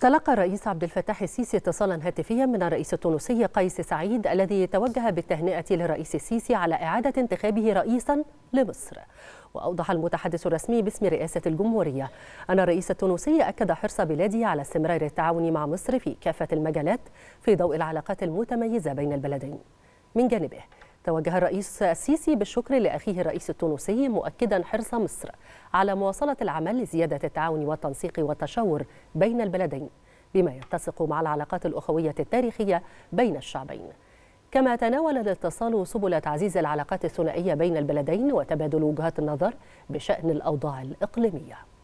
تلقى الرئيس عبد الفتاح السيسي اتصالا هاتفيا من الرئيس التونسي قيس سعيد الذي توجه بالتهنئة للرئيس السيسي على إعادة انتخابه رئيسا لمصر وأوضح المتحدث الرسمي باسم رئاسة الجمهورية أن الرئيس التونسي أكد حرص بلاده على استمرار التعاون مع مصر في كافة المجالات في ضوء العلاقات المتميزة بين البلدين من جانبه توجه الرئيس السيسي بالشكر لأخيه الرئيس التونسي مؤكدا حرص مصر على مواصلة العمل لزيادة التعاون والتنسيق والتشاور بين البلدين بما يتسق مع العلاقات الأخوية التاريخية بين الشعبين كما تناول الاتصال سبل تعزيز العلاقات الثنائية بين البلدين وتبادل وجهات النظر بشأن الأوضاع الإقليمية